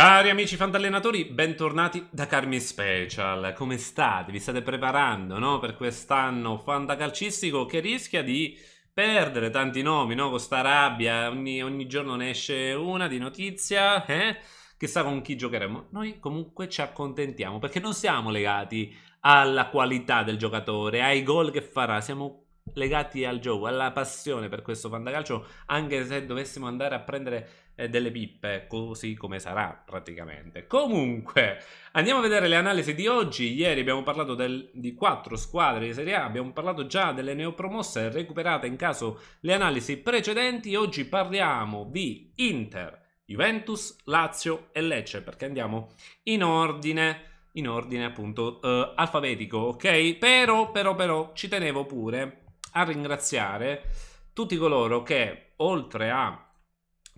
Cari amici fantallenatori, bentornati da Carmi Special. Come state? Vi state preparando no? per quest'anno fantacalcistico che rischia di perdere tanti nomi no? con sta rabbia. Ogni, ogni, giorno ne esce una di notizia. Eh? Chissà con chi giocheremo. Noi comunque ci accontentiamo perché non siamo legati alla qualità del giocatore, ai gol che farà. Siamo legati al gioco, alla passione per questo fantacalcio, anche se dovessimo andare a prendere eh, delle pippe, così come sarà praticamente. Comunque, andiamo a vedere le analisi di oggi. Ieri abbiamo parlato del, di quattro squadre di Serie A, abbiamo parlato già delle neopromosse recuperate in caso le analisi precedenti. Oggi parliamo di Inter, Juventus, Lazio e Lecce, perché andiamo in ordine in ordine appunto eh, alfabetico, ok? Però, però, però, ci tenevo pure a ringraziare tutti coloro che, oltre a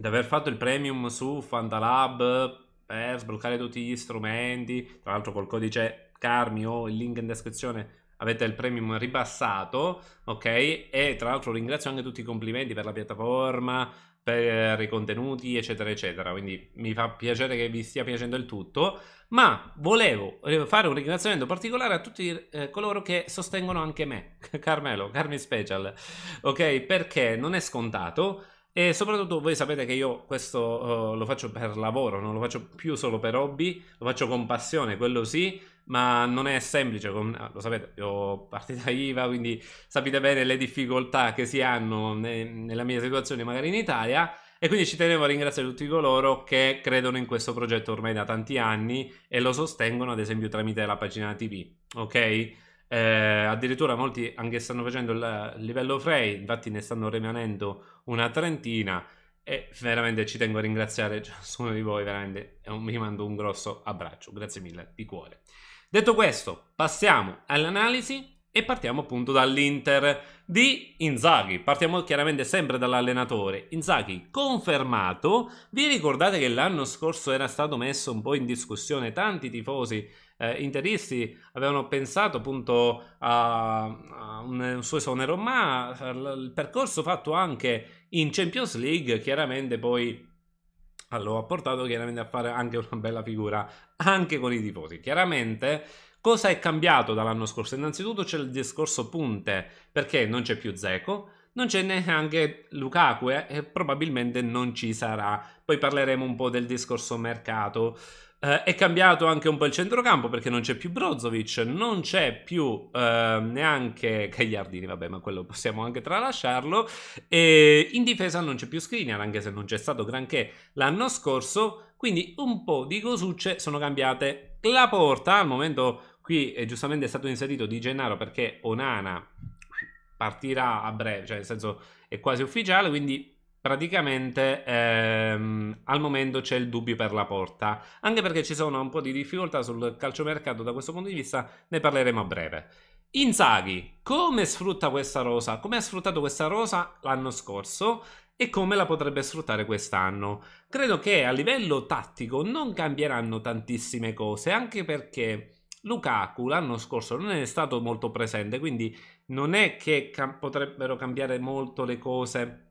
di aver fatto il premium su Fantalab per sbloccare tutti gli strumenti, tra l'altro col codice Carmi o il link in descrizione avete il premium ribassato, ok? E tra l'altro ringrazio anche tutti i complimenti per la piattaforma, per i contenuti, eccetera, eccetera. Quindi mi fa piacere che vi stia piacendo il tutto. Ma volevo eh, fare un ringraziamento particolare a tutti eh, coloro che sostengono anche me, Carmelo, Carmi Special, ok? Perché non è scontato. E soprattutto voi sapete che io questo uh, lo faccio per lavoro, non lo faccio più solo per hobby, lo faccio con passione, quello sì, ma non è semplice, con, ah, lo sapete, io ho partita IVA, quindi sapete bene le difficoltà che si hanno ne, nella mia situazione magari in Italia e quindi ci tenevo a ringraziare tutti coloro che credono in questo progetto ormai da tanti anni e lo sostengono ad esempio tramite la pagina TV, ok? Eh, addirittura molti anche stanno facendo il livello Frey, infatti ne stanno rimanendo una trentina e veramente ci tengo a ringraziare ciascuno cioè, di voi, veramente vi mando un grosso abbraccio, grazie mille di cuore. Detto questo, passiamo all'analisi e partiamo appunto dall'Inter di Inzaghi. Partiamo chiaramente sempre dall'allenatore. Inzaghi confermato. Vi ricordate che l'anno scorso era stato messo un po' in discussione, tanti tifosi eh, interisti avevano pensato appunto a, a un, un suo esonero, ma eh, il percorso fatto anche in Champions League chiaramente poi ah, lo ha portato chiaramente a fare anche una bella figura anche con i tifosi. Chiaramente cosa è cambiato dall'anno scorso? Innanzitutto c'è il discorso punte, perché non c'è più Zeco, non c'è neanche Lukaku eh, e probabilmente non ci sarà. Poi parleremo un po' del discorso mercato. Eh, è cambiato anche un po' il centrocampo perché non c'è più Brozovic, non c'è più eh, neanche Cagliardini, vabbè, ma quello possiamo anche tralasciarlo. E in difesa non c'è più Skriniar, anche se non c'è stato granché l'anno scorso, quindi un po' di cosucce sono cambiate. La porta al momento qui eh, è giustamente stato inserito Di Gennaro perché Onana partirà a breve, cioè nel senso è quasi ufficiale, quindi Praticamente ehm, al momento c'è il dubbio per la porta, anche perché ci sono un po' di difficoltà sul calciomercato da questo punto di vista, ne parleremo a breve. Inzaghi, come sfrutta questa rosa? Come ha sfruttato questa rosa l'anno scorso e come la potrebbe sfruttare quest'anno? Credo che a livello tattico non cambieranno tantissime cose, anche perché Lukaku l'anno scorso non è stato molto presente, quindi non è che cam potrebbero cambiare molto le cose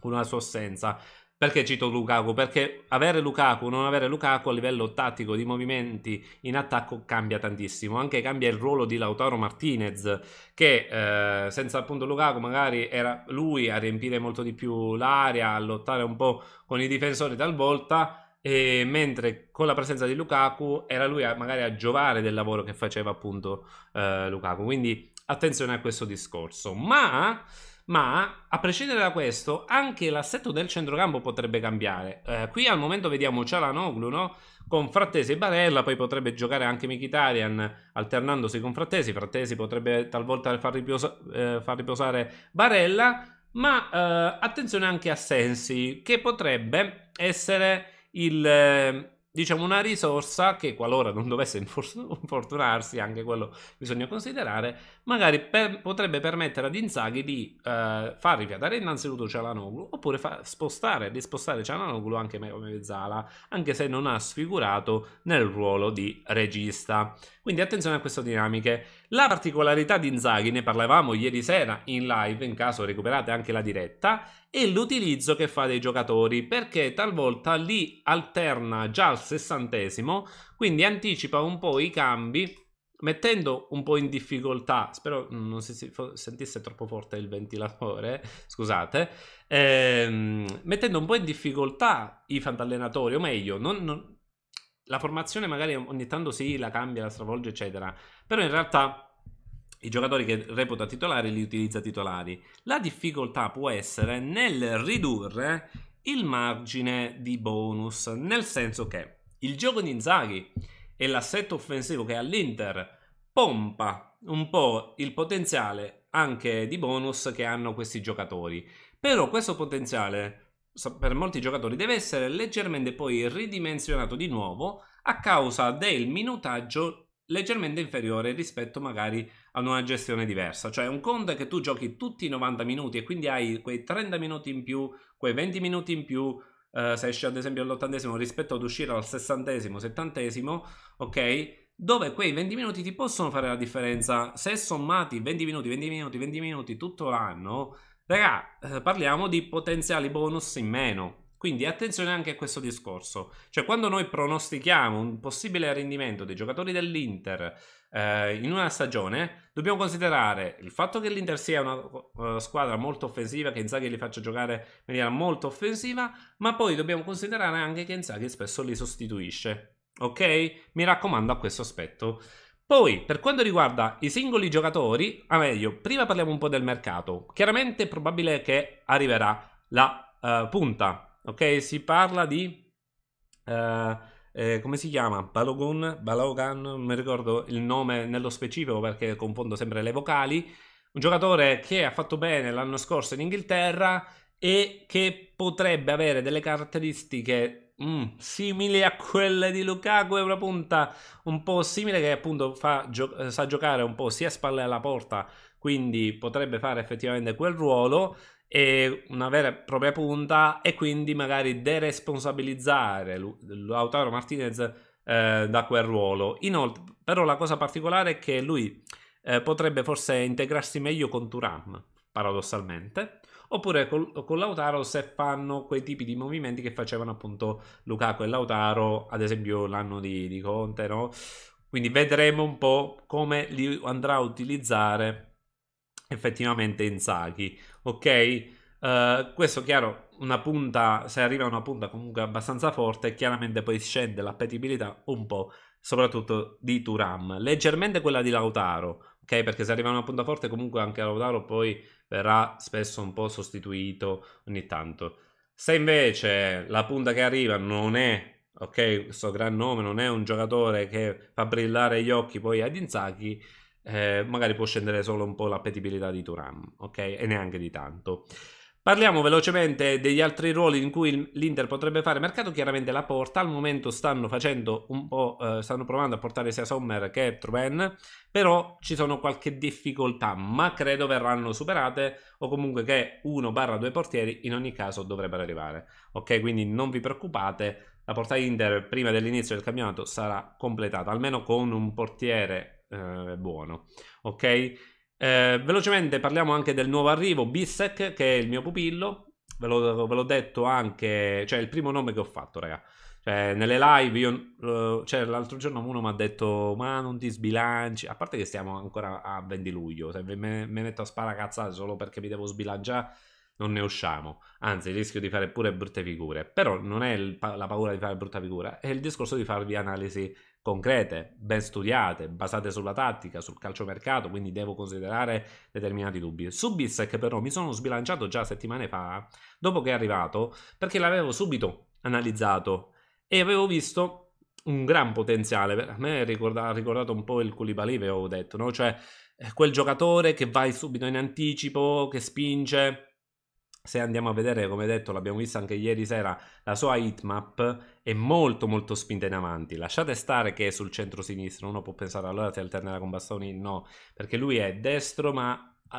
con la sua assenza. Perché cito Lukaku? Perché avere Lukaku o non avere Lukaku a livello tattico di movimenti in attacco cambia tantissimo, anche cambia il ruolo di Lautaro Martinez che eh, senza appunto Lukaku magari era lui a riempire molto di più l'area, a lottare un po' con i difensori talvolta e mentre con la presenza di Lukaku era lui a, magari a giovare del lavoro che faceva appunto eh, Lukaku, quindi attenzione a questo discorso. Ma ma a prescindere da questo anche l'assetto del centrocampo potrebbe cambiare. Eh, qui al momento vediamo Cialanoglu, no? Con Frattesi e Barella, poi potrebbe giocare anche Mkhitaryan alternandosi con Frattesi, Frattesi potrebbe talvolta far, riposa eh, far riposare Barella, ma eh, attenzione anche a Sensi, che potrebbe essere il eh, diciamo una risorsa che qualora non dovesse infortunarsi, anche quello bisogna considerare, magari per, potrebbe permettere ad Inzaghi di eh, far rifiatare innanzitutto Cialanoglu oppure fa, spostare, di spostare Cialanoglu anche come Zala, anche se non ha sfigurato nel ruolo di regista. Quindi attenzione a queste dinamiche. La particolarità di Inzaghi, ne parlavamo ieri sera in live, in caso recuperate anche la diretta, e l'utilizzo che fa dei giocatori perché talvolta li alterna già al sessantesimo quindi anticipa un po' i cambi mettendo un po' in difficoltà, spero mm, non si sentisse troppo forte il ventilatore, scusate, ehm, mettendo un po' in difficoltà i fantallenatori, o meglio, non, non, la formazione magari ogni tanto sì, la cambia, la stravolge, eccetera, però in realtà i giocatori che reputa titolari li utilizza titolari. La difficoltà può essere nel ridurre il margine di bonus, nel senso che il gioco di Inzaghi e l'assetto offensivo che ha l'Inter pompa un po' il potenziale anche di bonus che hanno questi giocatori. Però questo potenziale per molti giocatori deve essere leggermente poi ridimensionato di nuovo a causa del minutaggio leggermente inferiore rispetto magari ad una gestione diversa. Cioè un conto è che tu giochi tutti i 90 minuti e quindi hai quei 30 minuti in più, quei 20 minuti in più, eh, se esci ad esempio all'ottantesimo rispetto ad uscire al sessantesimo, settantesimo, ok? Dove quei 20 minuti ti possono fare la differenza se sommati 20 minuti, 20 minuti, 20 minuti tutto l'anno. Raga, eh, parliamo di potenziali bonus in meno. Quindi attenzione anche a questo discorso. Cioè, quando noi pronostichiamo un possibile rendimento dei giocatori dell'Inter eh, in una stagione, dobbiamo considerare il fatto che l'Inter sia una uh, squadra molto offensiva, che Inzaghi li faccia giocare in maniera molto offensiva, ma poi dobbiamo considerare anche che Inzaghi spesso li sostituisce. Ok? Mi raccomando a questo aspetto. Poi, per quanto riguarda i singoli giocatori, a ah, meglio, prima parliamo un po' del mercato. Chiaramente è probabile che arriverà la uh, punta, ok? Si parla di... Uh, eh, come si chiama? Balogun, Balogan, non mi ricordo il nome nello specifico perché confondo sempre le vocali, un giocatore che ha fatto bene l'anno scorso in Inghilterra e che potrebbe avere delle caratteristiche mm, simili a quelle di Lukaku, è una punta un po' simile che appunto fa, gio eh, sa giocare un po' sia a spalle alla porta, quindi potrebbe fare effettivamente quel ruolo, e una vera e propria punta e quindi magari deresponsabilizzare Lautaro Martinez eh, da quel ruolo. Inoltre, però la cosa particolare è che lui eh, potrebbe forse integrarsi meglio con Turam, paradossalmente, oppure con, con Lautaro se fanno quei tipi di movimenti che facevano appunto Lukaku e Lautaro, ad esempio l'anno di, di Conte, no? Quindi vedremo un po' come li andrà a utilizzare effettivamente Inzaghi, ok? Uh, questo chiaro, una punta, se arriva una punta comunque abbastanza forte, chiaramente poi scende l'appetibilità un po', soprattutto di Turam, leggermente quella di Lautaro, ok? Perché se arriva una punta forte comunque anche Lautaro poi verrà spesso un po' sostituito ogni tanto. Se invece la punta che arriva non è ok, questo gran nome non è un giocatore che fa brillare gli occhi poi ad Inzaghi, eh, magari può scendere solo un po' l'appetibilità di Turam, ok? E neanche di tanto. Parliamo velocemente degli altri ruoli in cui l'Inter potrebbe fare mercato, chiaramente la porta, al momento stanno facendo un po', eh, stanno provando a portare sia Sommer che Truben, però ci sono qualche difficoltà, ma credo verranno superate o comunque che uno barra due portieri in ogni caso dovrebbero arrivare, ok? Quindi non vi preoccupate, la porta Inter prima dell'inizio del campionato sarà completata, almeno con un portiere eh, buono. Ok? Eh, velocemente parliamo anche del nuovo arrivo, Bissec, che è il mio pupillo. Ve l'ho, ve l'ho detto anche, cioè il primo nome che ho fatto, raga. Cioè, nelle live, io, eh, cioè, l'altro giorno uno mi ha detto, ma non ti sbilanci, a parte che stiamo ancora a 20 luglio, se mi me, me metto a sparacazzare solo perché mi devo sbilanciare, non ne usciamo, anzi rischio di fare pure brutte figure, però non è il, la paura di fare brutta figura, è il discorso di farvi analisi concrete, ben studiate, basate sulla tattica, sul calciomercato, quindi devo considerare determinati dubbi. Su Bissec però mi sono sbilanciato già settimane fa, dopo che è arrivato, perché l'avevo subito analizzato e avevo visto un gran potenziale. A me ha ricordato, ricordato, un po' il Koulibaly, avevo detto, no? Cioè eh, quel giocatore che vai subito in anticipo, che spinge se andiamo a vedere, come detto, l'abbiamo visto anche ieri sera, la sua hitmap è molto molto spinta in avanti. Lasciate stare che è sul centro sinistro uno può pensare allora si alternerà con Bastoni, no, perché lui è destro ma eh,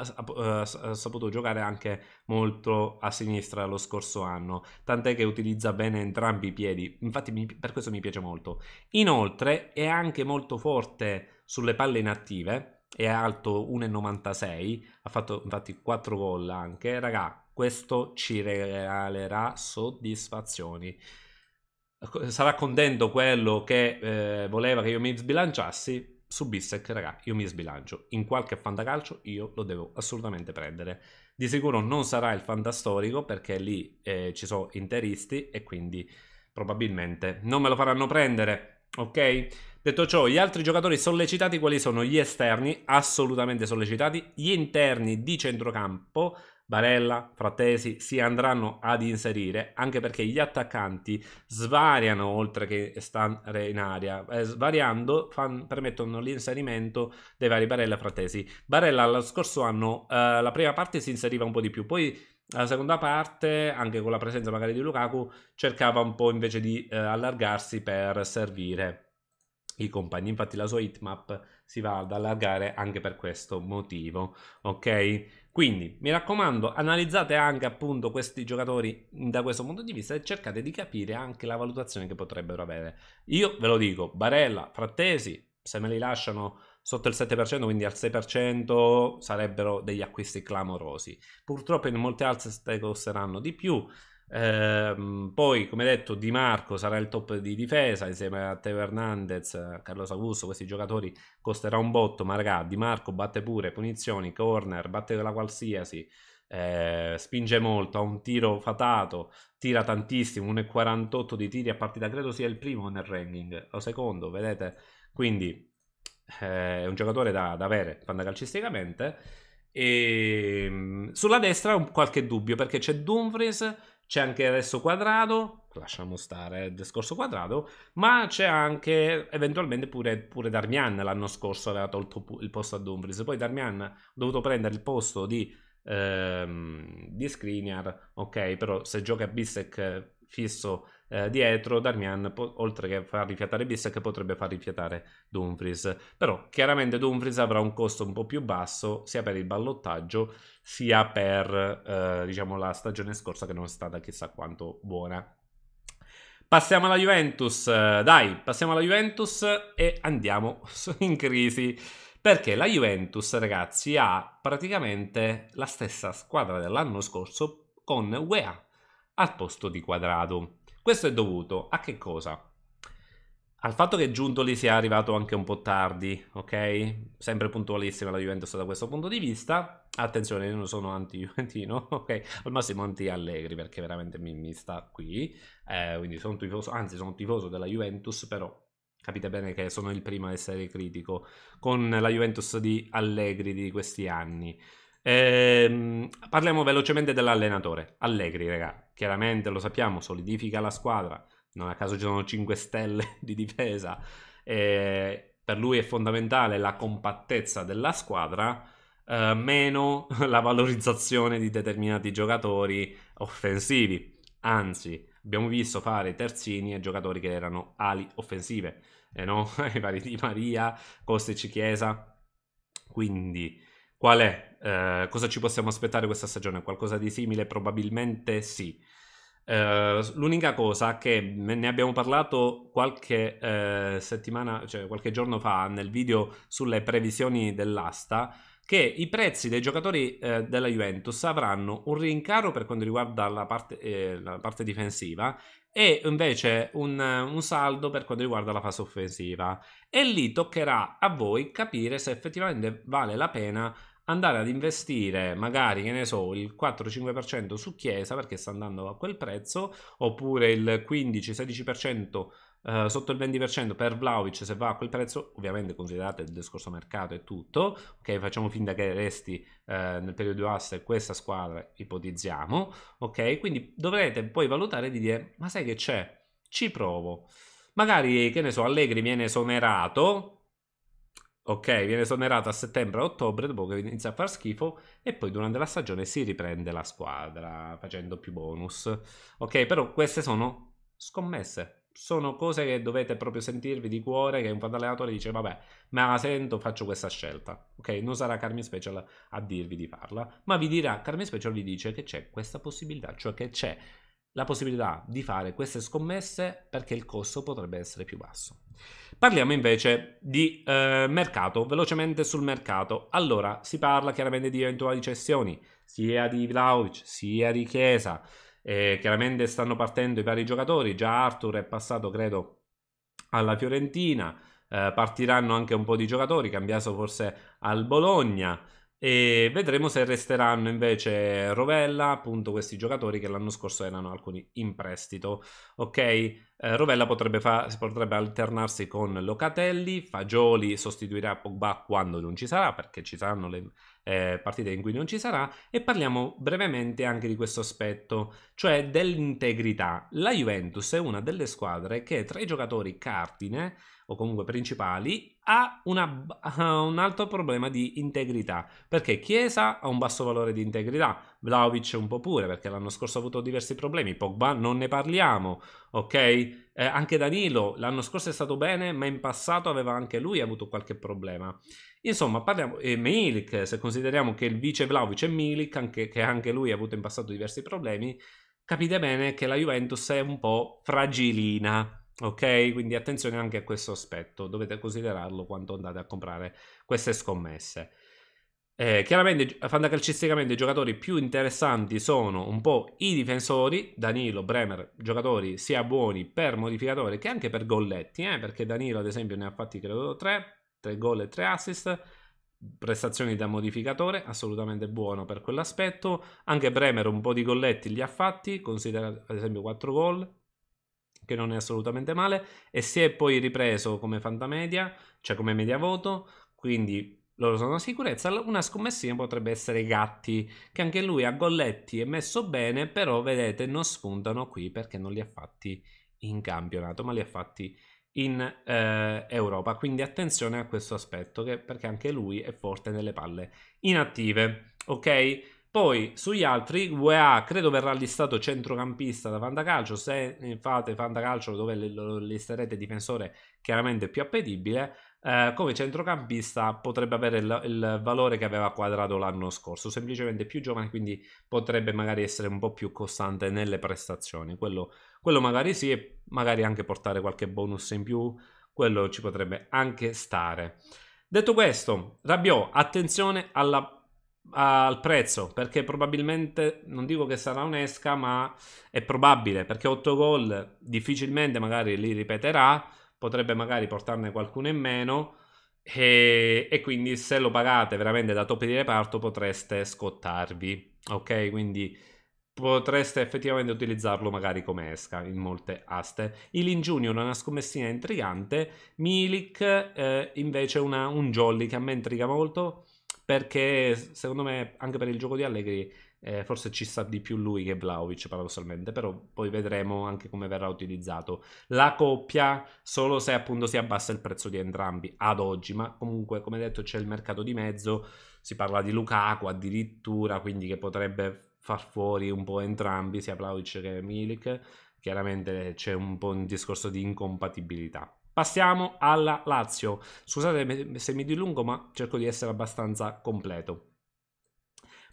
ha, saputo giocare anche molto a sinistra lo scorso anno, tant'è che utilizza bene entrambi i piedi, infatti mi, per questo mi piace molto. Inoltre è anche molto forte sulle palle inattive, è alto 1,96, ha fatto infatti 4 gol anche, raga, questo ci regalerà soddisfazioni. Ecco, sarà contento quello che eh, voleva che io mi sbilanciassi? Su Bissec, raga, io mi sbilancio. In qualche fantacalcio io lo devo assolutamente prendere. Di sicuro non sarà il fantastorico perché lì eh, ci sono interisti e quindi probabilmente non me lo faranno prendere Ok? Detto ciò, gli altri giocatori sollecitati quali sono? Gli esterni, assolutamente sollecitati, gli interni di centrocampo, Barella, Frattesi, si andranno ad inserire, anche perché gli attaccanti svariano oltre che stare in aria, eh, svariando fan, permettono l'inserimento dei vari Barella e Frattesi. Barella lo scorso anno eh, la prima parte si inseriva un po' di più, poi la seconda parte, anche con la presenza magari di Lukaku, cercava un po' invece di eh, allargarsi per servire i compagni. Infatti la sua hitmap si va ad allargare anche per questo motivo, ok? Quindi mi raccomando, analizzate anche appunto questi giocatori da questo punto di vista e cercate di capire anche la valutazione che potrebbero avere. Io ve lo dico, Barella, Frattesi, se me li lasciano sotto il 7%, quindi al 6% sarebbero degli acquisti clamorosi. Purtroppo in molte altre costeranno di più. Ehm, poi, come detto, Di Marco sarà il top di difesa insieme a Teo Hernandez, Carlos Augusto. Questi giocatori costerà un botto, ma raga, Di Marco batte pure punizioni, corner, batte la qualsiasi. Eh, spinge molto, ha un tiro fatato, tira tantissimo, 1,48 di tiri a partita, credo sia il primo nel ranking, o secondo, vedete? Quindi eh, è un giocatore da, da avere fantacalcisticamente. E, ehm, sulla destra ho qualche dubbio perché c'è Dumfries, c'è anche adesso Quadrado, lasciamo stare il discorso Quadrado, ma c'è anche eventualmente pure, pure Darmian l'anno scorso aveva tolto il posto a Dumfries, poi Darmian ha dovuto prendere il posto di, ehm, di Skriniar, ok, però se gioca a Bissek fisso eh, dietro Darmian, po- oltre che far rifiatare Bissek, potrebbe far rifiatare Dumfries. Però chiaramente Dumfries avrà un costo un po' più basso sia per il ballottaggio sia per eh, diciamo, la stagione scorsa che non è stata chissà quanto buona. Passiamo alla Juventus, eh, dai, passiamo alla Juventus e andiamo in crisi. Perché la Juventus, ragazzi, ha praticamente la stessa squadra dell'anno scorso con UEA al posto di Quadrado. Questo è dovuto a che cosa? Al fatto che Giuntoli sia arrivato anche un po' tardi, ok? Sempre puntualissima la Juventus da questo punto di vista. Attenzione, io non sono anti-Juventino, ok? Al massimo anti-Allegri perché veramente mi, mi sta qui. Eh, quindi sono tifoso, anzi sono tifoso della Juventus, però capite bene che sono il primo a essere critico con la Juventus di Allegri di questi anni. Ehm, parliamo velocemente dell'allenatore. Allegri, raga, chiaramente lo sappiamo, solidifica la squadra. Non a caso ci sono 5 stelle di difesa. Ehm, per lui è fondamentale la compattezza della squadra. Eh, meno la valorizzazione di determinati giocatori offensivi. Anzi, abbiamo visto fare terzini a giocatori che erano ali offensive, eh no? I vari Di Maria, Costic Chiesa. Quindi, qual è eh, cosa ci possiamo aspettare questa stagione? Qualcosa di simile? Probabilmente sì. Eh, l'unica cosa che ne abbiamo parlato qualche eh, settimana, cioè qualche giorno fa nel video sulle previsioni dell'asta, che i prezzi dei giocatori eh, della Juventus avranno un rincaro per quanto riguarda la parte, eh, la parte difensiva e invece un, un, saldo per quanto riguarda la fase offensiva. E lì toccherà a voi capire se effettivamente vale la pena andare ad investire magari, che ne so, il 4-5% su Chiesa perché sta andando a quel prezzo, oppure il 15-16% eh, sotto il 20% per Vlaovic se va a quel prezzo, ovviamente considerate il discorso mercato e tutto, ok? Facciamo finta che resti eh, nel periodo asse questa squadra, ipotizziamo, ok? Quindi dovrete poi valutare di dire, ma sai che c'è? Ci provo. Magari, che ne so, Allegri viene esonerato, Ok, viene esonerato a settembre a ottobre dopo che inizia a far schifo e poi durante la stagione si riprende la squadra facendo più bonus. Ok, però queste sono scommesse. Sono cose che dovete proprio sentirvi di cuore che un allenatore dice vabbè, me la sento, faccio questa scelta. Ok, non sarà Carmi Special a dirvi di farla, ma vi dirà, Carmi Special vi dice che c'è questa possibilità, cioè che c'è la possibilità di fare queste scommesse perché il costo potrebbe essere più basso. Parliamo invece di eh, mercato, velocemente sul mercato. Allora, si parla chiaramente di eventuali cessioni, sia di Vlaovic, sia di Chiesa. Eh, chiaramente stanno partendo i vari giocatori, già Arthur è passato, credo, alla Fiorentina. Eh, partiranno anche un po' di giocatori, cambiato forse al Bologna e vedremo se resteranno invece Rovella, appunto questi giocatori che l'anno scorso erano alcuni in prestito. Ok, eh, Rovella potrebbe, fa- potrebbe alternarsi con Locatelli, Fagioli sostituirà Pogba quando non ci sarà, perché ci saranno le eh, partite in cui non ci sarà, e parliamo brevemente anche di questo aspetto, cioè dell'integrità. La Juventus è una delle squadre che tra i giocatori cardine o comunque principali ha, una, un altro problema di integrità perché Chiesa ha un basso valore di integrità, Vlaovic un po' pure perché l'anno scorso ha avuto diversi problemi, Pogba non ne parliamo, ok? Eh, anche Danilo l'anno scorso è stato bene ma in passato aveva anche lui avuto qualche problema. Insomma, parliamo, e Milik, se consideriamo che il vice Vlaovic è Milik, anche, che anche lui ha avuto in passato diversi problemi, capite bene che la Juventus è un po' fragilina Ok, quindi attenzione anche a questo aspetto, dovete considerarlo quando andate a comprare queste scommesse. Eh, chiaramente, fantacalcisticamente, i giocatori più interessanti sono un po' i difensori, Danilo, Bremer, giocatori sia buoni per modificatore che anche per golletti, eh, perché Danilo ad esempio ne ha fatti credo 3, 3 gol e 3 assist, prestazioni da modificatore, assolutamente buono per quell'aspetto, anche Bremer un po' di golletti li ha fatti, considera ad esempio 4 gol, che non è assolutamente male, e si è poi ripreso come fantamedia, cioè come media voto, quindi loro sono a sicurezza. Una scommessina potrebbe essere Gatti, che anche lui a golletti è messo bene, però vedete non spuntano qui perché non li ha fatti in campionato, ma li ha fatti in eh, Europa. Quindi attenzione a questo aspetto, che, perché anche lui è forte nelle palle inattive. Ok? Poi sugli altri, UEA credo verrà listato centrocampista da Fantacalcio. Se fate Fantacalcio, dove lo listerete difensore, chiaramente più appetibile. Eh, come centrocampista potrebbe avere il, il valore che aveva quadrato l'anno scorso, semplicemente più giovane, quindi potrebbe magari essere un po' più costante nelle prestazioni. Quello, quello magari sì, e magari anche portare qualche bonus in più, quello ci potrebbe anche stare. Detto questo, Rabiot, attenzione alla al prezzo perché probabilmente non dico che sarà un'esca ma è probabile perché 8 gol difficilmente magari li ripeterà potrebbe magari portarne qualcuno in meno e, e, quindi se lo pagate veramente da top di reparto potreste scottarvi ok quindi potreste effettivamente utilizzarlo magari come esca in molte aste Ilin Junior una scommessina intrigante Milik eh, invece una, un jolly che a me intriga molto perché secondo me anche per il gioco di Allegri eh, forse ci sta di più lui che Vlaovic paradossalmente, però poi vedremo anche come verrà utilizzato. La coppia solo se appunto si abbassa il prezzo di entrambi ad oggi, ma comunque come detto c'è il mercato di mezzo, si parla di Lukaku addirittura, quindi che potrebbe far fuori un po' entrambi, sia Vlaovic che Milik, chiaramente c'è un po' un discorso di incompatibilità. Passiamo alla Lazio. Scusate se mi dilungo, ma cerco di essere abbastanza completo.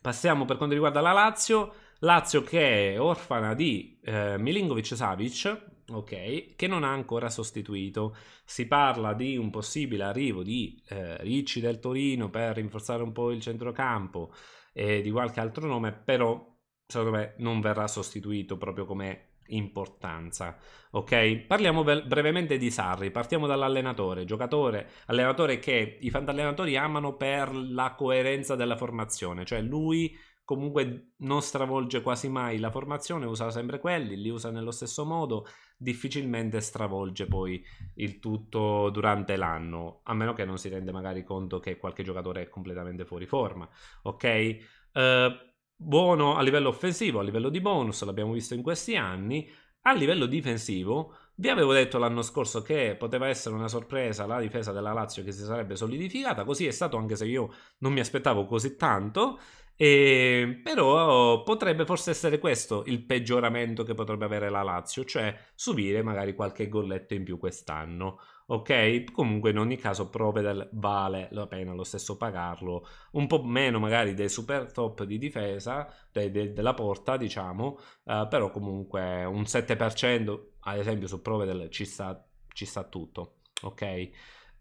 Passiamo per quanto riguarda la Lazio. Lazio che è orfana di eh, Milinkovic Savic, ok, che non ha ancora sostituito. Si parla di un possibile arrivo di eh, Ricci del Torino per rinforzare un po' il centrocampo e di qualche altro nome, però secondo me non verrà sostituito proprio come importanza. Ok? Parliamo brevemente di Sarri, partiamo dall'allenatore, giocatore, allenatore che i fantallenatori amano per la coerenza della formazione, cioè lui comunque non stravolge quasi mai la formazione, usa sempre quelli, li usa nello stesso modo, difficilmente stravolge poi il tutto durante l'anno, a meno che non si rende magari conto che qualche giocatore è completamente fuori forma, ok? Uh, buono a livello offensivo, a livello di bonus, l'abbiamo visto in questi anni. A livello difensivo, vi avevo detto l'anno scorso che poteva essere una sorpresa la difesa della Lazio che si sarebbe solidificata, così è stato anche se io non mi aspettavo così tanto. E, però potrebbe forse essere questo il peggioramento che potrebbe avere la Lazio, cioè subire magari qualche golletto in più quest'anno ok? Comunque in ogni caso Provedel vale la pena lo stesso pagarlo, un po' meno magari dei super top di difesa, de, de, della porta diciamo, eh, però comunque un 7% ad esempio su Provedel ci sta, ci sta tutto, ok?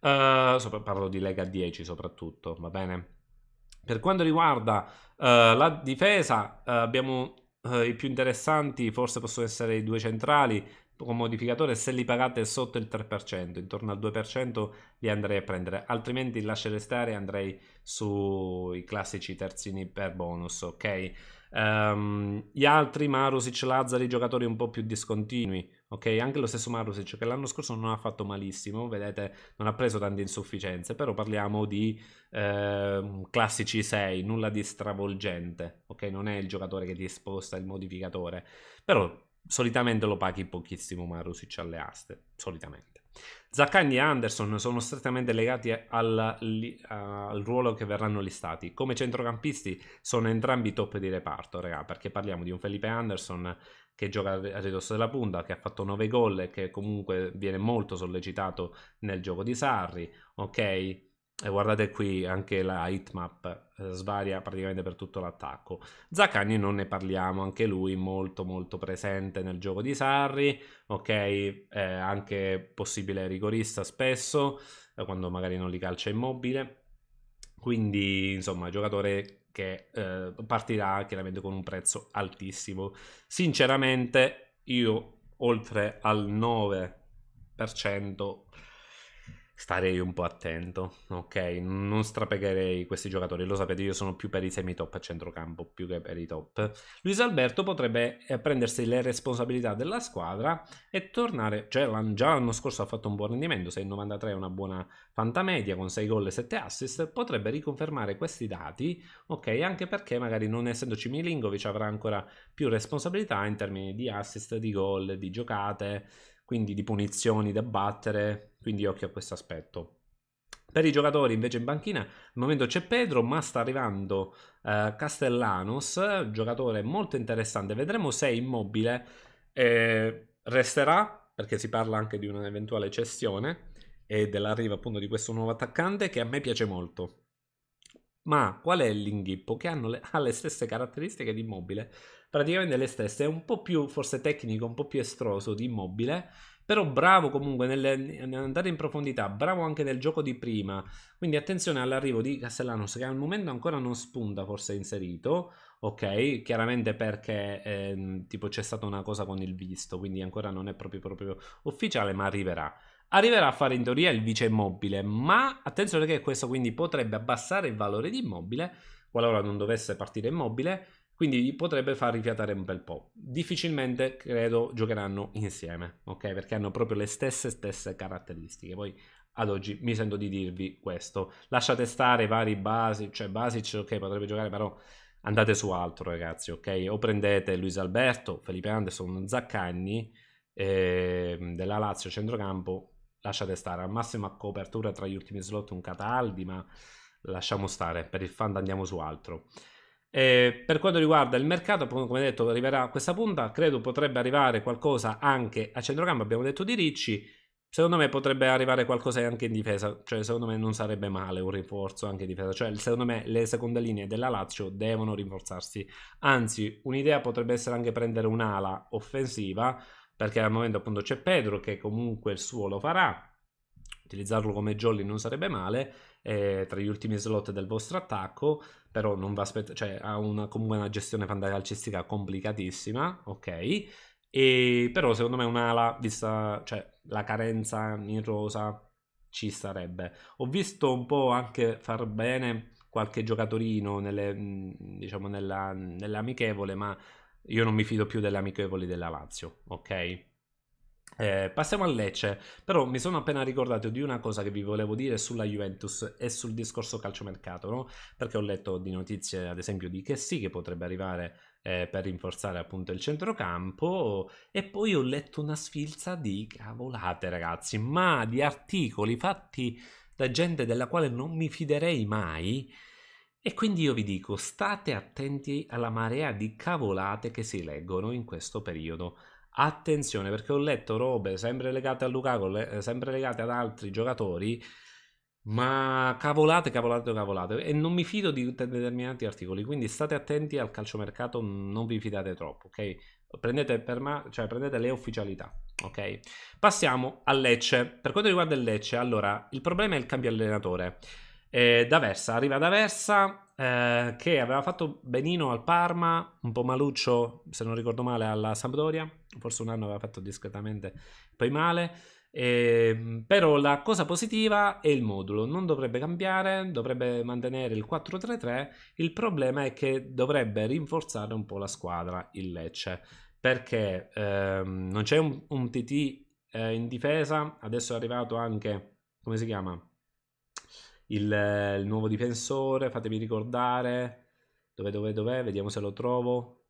Uh, sopra, parlo di Lega 10 soprattutto, va bene? Per quanto riguarda uh, la difesa, uh, abbiamo i più interessanti, forse possono essere i due centrali, con modificatore se li pagate sotto il 3%, intorno al 2% li andrei a prendere, altrimenti lascerei stare e andrei sui classici terzini per bonus, ok? Um, gli altri Marusic, Lazzari, giocatori un po' più discontinui, ok? Anche lo stesso Marusic che l'anno scorso non ha fatto malissimo, vedete, non ha preso tante insufficienze, però parliamo di eh, classici 6, nulla di stravolgente, ok? Non è il giocatore che ti sposta il modificatore, però solitamente lo paghi pochissimo ma Rusic alle aste, solitamente. Zaccagni e Anderson sono strettamente legati al, al, ruolo che verranno listati. Come centrocampisti sono entrambi top di reparto, raga, perché parliamo di un Felipe Anderson che gioca a ridosso della punta, che ha fatto 9 gol e che comunque viene molto sollecitato nel gioco di Sarri, ok? E guardate qui anche la hitmap, eh, svaria praticamente per tutto l'attacco. Zaccagni non ne parliamo, anche lui molto molto presente nel gioco di Sarri, ok, eh, anche possibile rigorista spesso, eh, quando magari non li calcia immobile. Quindi insomma giocatore che eh, partirà chiaramente con un prezzo altissimo. Sinceramente io oltre al 9% starei un po' attento, ok? Non strapegherei questi giocatori, lo sapete, io sono più per i semi-top a centrocampo, più che per i top. Luis Alberto potrebbe eh, prendersi le responsabilità della squadra e tornare, cioè già l'anno scorso ha fatto un buon rendimento, 93 è una buona fantamedia con 6 gol e 7 assist, potrebbe riconfermare questi dati, ok? Anche perché magari non essendoci Milinkovic avrà ancora più responsabilità in termini di assist, di gol, di giocate, quindi di punizioni da battere, quindi occhio a questo aspetto. Per i giocatori invece in banchina al momento c'è Pedro, ma sta arrivando eh, Castellanos, giocatore molto interessante. Vedremo se è immobile eh, resterà, perché si parla anche di un'eventuale cessione e dell'arrivo appunto di questo nuovo attaccante che a me piace molto. Ma qual è l'inghippo? Che hanno le, ha le stesse caratteristiche di immobile, praticamente le stesse, è un po' più forse tecnico, un po' più estroso di immobile, però bravo comunque nell'andare in profondità, bravo anche nel gioco di prima, quindi attenzione all'arrivo di Castellanos che al momento ancora non spunta forse inserito, ok, chiaramente perché eh, tipo c'è stata una cosa con il visto, quindi ancora non è proprio, proprio ufficiale ma arriverà. Arriverà a fare in teoria il vice immobile, ma attenzione che questo quindi potrebbe abbassare il valore di immobile, qualora non dovesse partire immobile, quindi potrebbe far rifiatare un bel po'. Difficilmente credo giocheranno insieme, ok? Perché hanno proprio le stesse stesse caratteristiche. Poi ad oggi mi sento di dirvi questo. Lasciate stare i vari basi, cioè Basic ok potrebbe giocare però andate su altro ragazzi, ok? O prendete Luis Alberto, Felipe Anderson, Zaccagni eh, della Lazio centrocampo, lasciate stare. Al massimo a copertura tra gli ultimi slot un Cataldi, ma lasciamo stare, per il fan andiamo su altro. Eh, per quanto riguarda il mercato, come detto, arriverà questa punta. Credo potrebbe arrivare qualcosa anche a centrocampo. Abbiamo detto di Ricci. Secondo me potrebbe arrivare qualcosa anche in difesa. Cioè, secondo me non sarebbe male un rinforzo anche in difesa. Cioè, secondo me le seconde linee della Lazio devono rinforzarsi. Anzi, un'idea potrebbe essere anche prendere un'ala offensiva. Perché al momento appunto c'è Pedro che comunque il suo lo farà utilizzarlo come jolly non sarebbe male, eh, tra gli ultimi slot del vostro attacco, però non va aspetta, cioè ha una, comunque una gestione fantacalcistica complicatissima, ok? E, però secondo me un'ala, vista cioè, la carenza in rosa, ci sarebbe. Ho visto un po' anche far bene qualche giocatorino nelle, diciamo nella, nell'amichevole, ma io non mi fido più delle amichevoli della Lazio, ok? Eh, passiamo a Lecce, però mi sono appena ricordato di una cosa che vi volevo dire sulla Juventus e sul discorso calciomercato, no? perché ho letto di notizie ad esempio di che sì che potrebbe arrivare eh, per rinforzare appunto il centrocampo e poi ho letto una sfilza di cavolate ragazzi, ma di articoli fatti da gente della quale non mi fiderei mai e quindi io vi dico state attenti alla marea di cavolate che si leggono in questo periodo Attenzione perché ho letto robe sempre legate a Lukaku, le, eh, sempre legate ad altri giocatori, ma cavolate, cavolate, cavolate. E non mi fido di determinati articoli, quindi state attenti al calciomercato, non vi fidate troppo, ok? Prendete, per cioè, prendete le ufficialità, ok? Passiamo al Lecce. Per quanto riguarda il Lecce, allora, il problema è il cambio allenatore. Eh, da Versa, arriva da Versa, eh, che aveva fatto benino al Parma, un po' maluccio, se non ricordo male, alla Sampdoria, forse un anno aveva fatto discretamente poi male. Eh, però la cosa positiva è il modulo, non dovrebbe cambiare, dovrebbe mantenere il 4-3-3. Il problema è che dovrebbe rinforzare un po' la squadra, il Lecce, perché ehm, non c'è un, un TT eh, in difesa, adesso è arrivato anche, come si chiama? il, eh, il nuovo difensore, fatemi ricordare, dove, dove, dove, vediamo se lo trovo,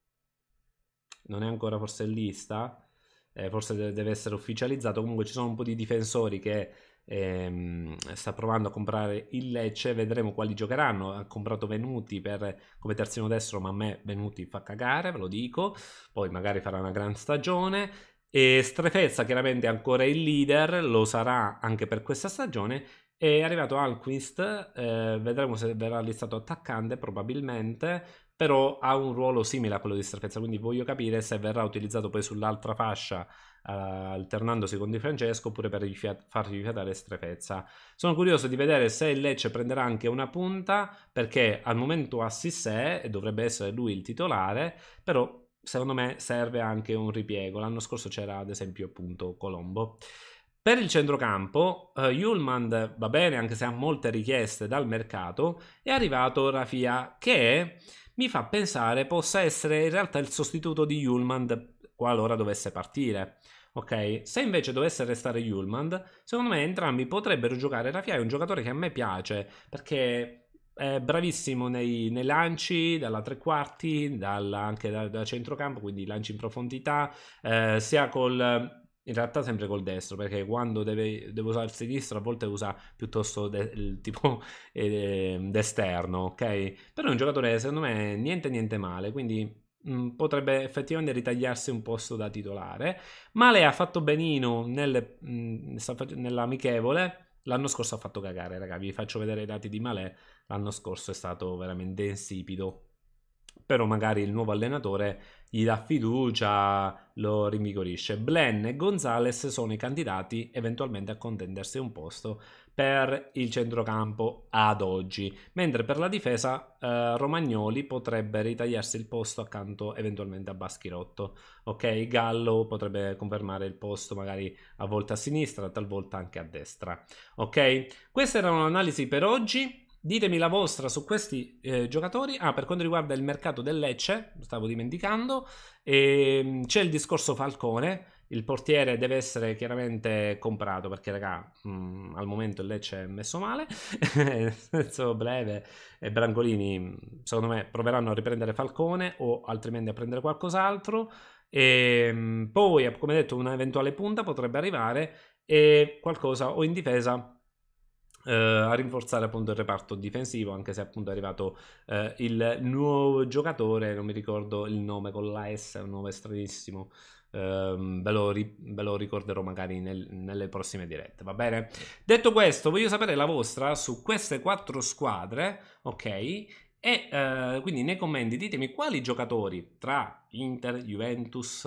non è ancora forse in lista, eh, forse deve essere ufficializzato, comunque ci sono un po' di difensori che ehm, sta provando a comprare il Lecce, vedremo quali giocheranno, ha comprato Venuti per, come terzino destro, ma a me Venuti fa cagare, ve lo dico, poi magari farà una gran stagione, e Strefezza chiaramente è ancora il leader, lo sarà anche per questa stagione è arrivato Alquist, eh, vedremo se verrà listato attaccante probabilmente, però ha un ruolo simile a quello di Strafezza, quindi voglio capire se verrà utilizzato poi sull'altra fascia eh, alternandosi con Di Francesco oppure per rifiat- fargli fiatare Strafezza. Sono curioso di vedere se il Lecce prenderà anche una punta perché al momento ha Sissè e dovrebbe essere lui il titolare, però secondo me serve anche un ripiego. L'anno scorso c'era ad esempio appunto Colombo. Per il centrocampo, uh, eh, Hulmand va bene anche se ha molte richieste dal mercato, è arrivato Rafia che mi fa pensare possa essere in realtà il sostituto di Hulmand qualora dovesse partire. Ok, se invece dovesse restare Hulmand, secondo me entrambi potrebbero giocare. Rafia è un giocatore che a me piace perché è bravissimo nei, nei lanci dalla tre quarti, dalla, anche da, da, centrocampo, quindi lanci in profondità, eh, sia col in realtà sempre col destro, perché quando deve, deve usare il sinistro a volte usa piuttosto de, il tipo eh, d'esterno, ok? Però è un giocatore secondo me niente niente male, quindi mh, mm, potrebbe effettivamente ritagliarsi un posto da titolare. Male ha fatto benino nel, mh, mm, nell'amichevole, L'anno scorso ha fatto cagare, ragazzi. Vi faccio vedere i dati di Malè. L'anno scorso è stato veramente insipido però magari il nuovo allenatore gli dà fiducia, lo rinvigorisce. Blen e Gonzales sono i candidati eventualmente a contendersi un posto per il centrocampo ad oggi, mentre per la difesa eh, Romagnoli potrebbe ritagliarsi il posto accanto eventualmente a Baschirotto. Ok, Gallo potrebbe confermare il posto magari a volte a sinistra, talvolta anche a destra. Ok, questa era un'analisi per oggi. Ditemi la vostra su questi eh, giocatori. Ah, per quanto riguarda il mercato del Lecce, stavo dimenticando, ehm, c'è il discorso Falcone. Il portiere deve essere chiaramente comprato perché, raga, mh, mm, al momento il Lecce è messo male. Nel senso, Breve e Brangolini, secondo me, proveranno a riprendere Falcone o altrimenti a prendere qualcos'altro. E, ehm, poi, come detto, un'eventuale punta potrebbe arrivare e qualcosa o in difesa eh, a rinforzare appunto il reparto difensivo anche se appunto è arrivato eh, il nuovo giocatore non mi ricordo il nome con la S è un nome stranissimo ehm, ve, lo ri- ve, lo ricorderò magari nel- nelle prossime dirette, va bene? Detto questo, voglio sapere la vostra su queste quattro squadre, ok? E uh, quindi nei commenti ditemi quali giocatori tra Inter, Juventus,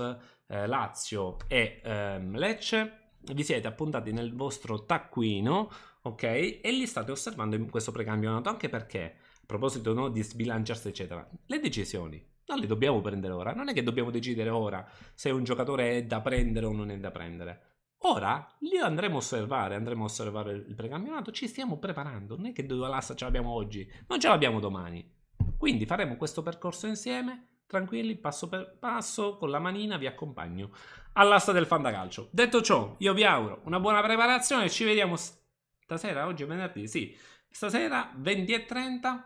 eh, Lazio e ehm, Lecce vi siete appuntati nel vostro taccuino ok? E li state osservando in questo precampionato anche perché, a proposito no, di sbilanciarsi, eccetera, le decisioni non le dobbiamo prendere ora. Non è che dobbiamo decidere ora se un giocatore è da prendere o non è da prendere. Ora li andremo a osservare, andremo a osservare il precampionato, ci stiamo preparando, non è che Dualassa ce l'abbiamo oggi, non ce l'abbiamo domani. Quindi faremo questo percorso insieme, tranquilli, passo per passo, con la manina vi accompagno all'asta del fandacalcio. Detto ciò, io vi auguro una buona preparazione, ci vediamo Stasera, oggi è venerdì, sì. Stasera 20.30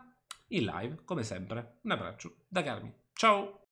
in live, come sempre. Un abbraccio da Carmi. Ciao!